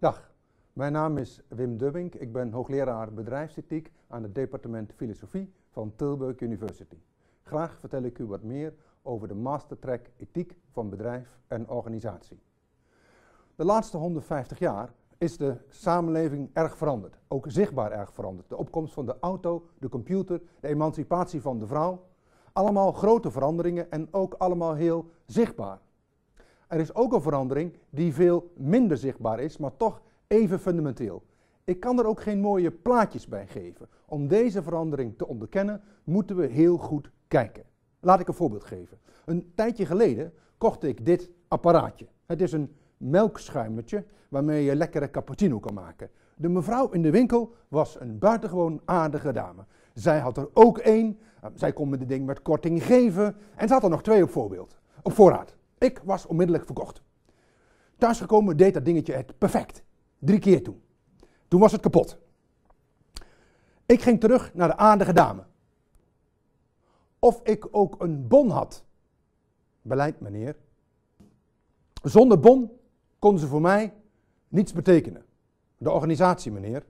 Dag, mijn naam is Wim Dubbink. Ik ben hoogleraar bedrijfsethiek aan het departement filosofie van Tilburg University. Graag vertel ik u wat meer over de mastertrack ethiek van bedrijf en organisatie. De laatste 150 jaar is de samenleving erg veranderd, ook zichtbaar erg veranderd. De opkomst van de auto, de computer, de emancipatie van de vrouw, allemaal grote veranderingen en ook allemaal heel zichtbaar. Er is ook een verandering die veel minder zichtbaar is, maar toch even fundamenteel. Ik kan er ook geen mooie plaatjes bij geven. Om deze verandering te onderkennen, moeten we heel goed kijken. Laat ik een voorbeeld geven. Een tijdje geleden kocht ik dit apparaatje. Het is een melkschuimertje waarmee je lekkere cappuccino kan maken. De mevrouw in de winkel was een buitengewoon aardige dame. Zij had er ook één. Zij kon me de ding met korting geven. En ze had er nog twee op, voorbeeld, op voorraad. Ik was onmiddellijk verkocht. Thuisgekomen deed dat dingetje het perfect. Drie keer toen. Toen was het kapot. Ik ging terug naar de aardige dame. Of ik ook een bon had. Beleid, meneer. Zonder bon kon ze voor mij niets betekenen. De organisatie, meneer.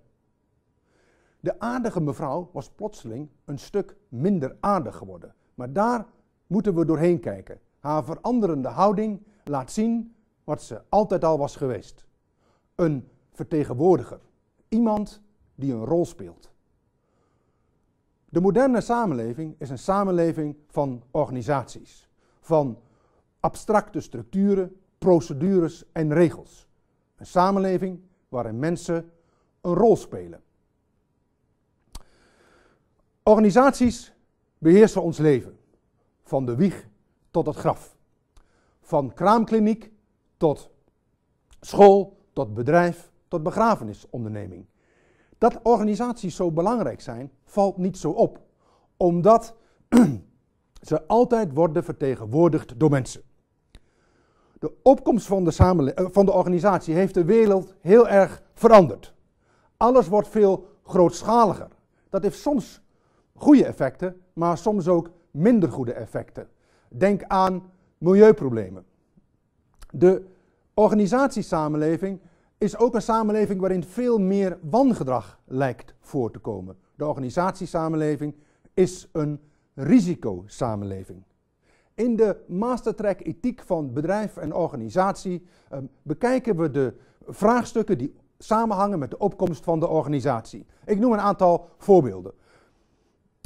De aardige mevrouw was plotseling een stuk minder aardig geworden. Maar daar moeten we doorheen kijken. Haar veranderende houding laat zien wat ze altijd al was geweest. Een vertegenwoordiger. Iemand die een rol speelt. De moderne samenleving is een samenleving van organisaties. Van abstracte structuren, procedures en regels. Een samenleving waarin mensen een rol spelen. Organisaties beheersen ons leven, van de wieg tot het graf. Van kraamkliniek tot school, tot bedrijf, tot begrafenisonderneming. Dat organisaties zo belangrijk zijn, valt niet zo op, omdat ze altijd worden vertegenwoordigd door mensen. De opkomst van de, eh, van de organisatie heeft de wereld heel erg veranderd. Alles wordt veel grootschaliger. Dat heeft soms goede effecten, maar soms ook minder goede effecten. Denk aan milieuproblemen. De organisatiesamenleving is ook een samenleving waarin veel meer wangedrag lijkt voor te komen. De organisatiesamenleving is een risicosamenleving. In de mastertrack ethiek van bedrijf en organisatie ehm, bekijken we de vraagstukken die samenhangen met de opkomst van de organisatie. Ik noem een aantal voorbeelden.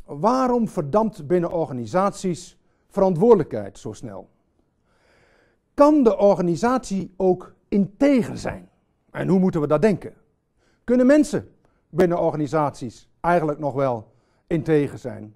Waarom verdampt binnen organisaties verantwoordelijkheid zo snel? Kan de organisatie ook integer zijn? En hoe moeten we dat denken? Kunnen mensen binnen organisaties eigenlijk nog wel integer zijn?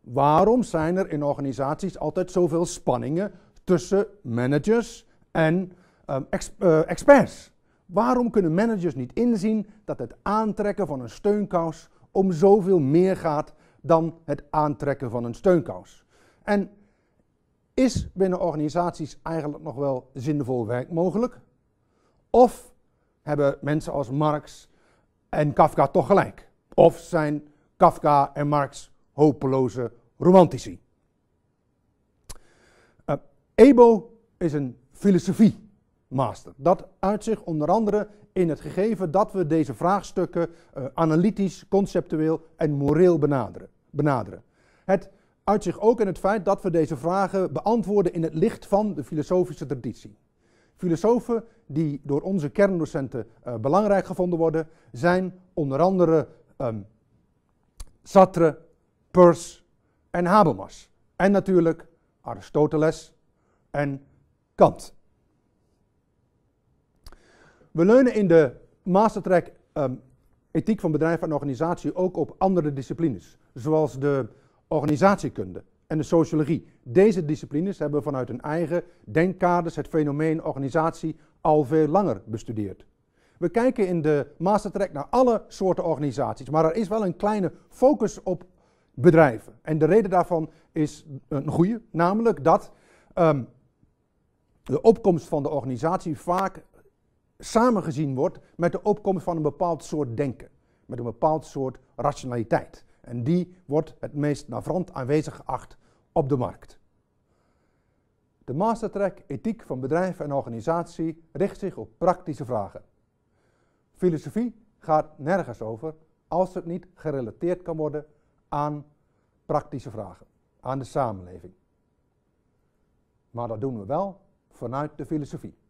Waarom zijn er in organisaties altijd zoveel spanningen tussen managers en ehm, eh, experts? Waarom kunnen managers niet inzien dat het aantrekken van een steunkous om zoveel meer gaat dan het aantrekken van een steunkous. En is binnen organisaties eigenlijk nog wel zinvol werk mogelijk? Of hebben mensen als Marx en Kafka toch gelijk? Of zijn Kafka en Marx hopeloze romantici? Eh, Ebo is een filosofie master. Dat uit zich onder andere in het gegeven dat we deze vraagstukken eh, analytisch, conceptueel en moreel benaderen, benaderen. Het uit zich ook in het feit dat we deze vragen beantwoorden in het licht van de filosofische traditie. Filosofen die door onze kerndocenten eh, belangrijk gevonden worden, zijn onder andere um, Sartre, Peirce en Habermas. En natuurlijk Aristoteles en Kant. We leunen in de mastertrack ehm, ethiek van bedrijf en organisatie ook op andere disciplines, zoals de organisatiekunde en de sociologie. Deze disciplines hebben vanuit hun eigen denkkaders het fenomeen organisatie al veel langer bestudeerd. We kijken in de mastertrack naar alle soorten organisaties, maar er is wel een kleine focus op bedrijven. En de reden daarvan is een goede, namelijk dat ehm, de opkomst van de organisatie vaak samengezien wordt met de opkomst van een bepaald soort denken, met een bepaald soort rationaliteit. En die wordt het meest navrant aanwezig geacht op de markt. De mastertrack Ethiek van bedrijf en organisatie richt zich op praktische vragen. Filosofie gaat nergens over als het niet gerelateerd kan worden aan praktische vragen, aan de samenleving. Maar dat doen we wel vanuit de filosofie.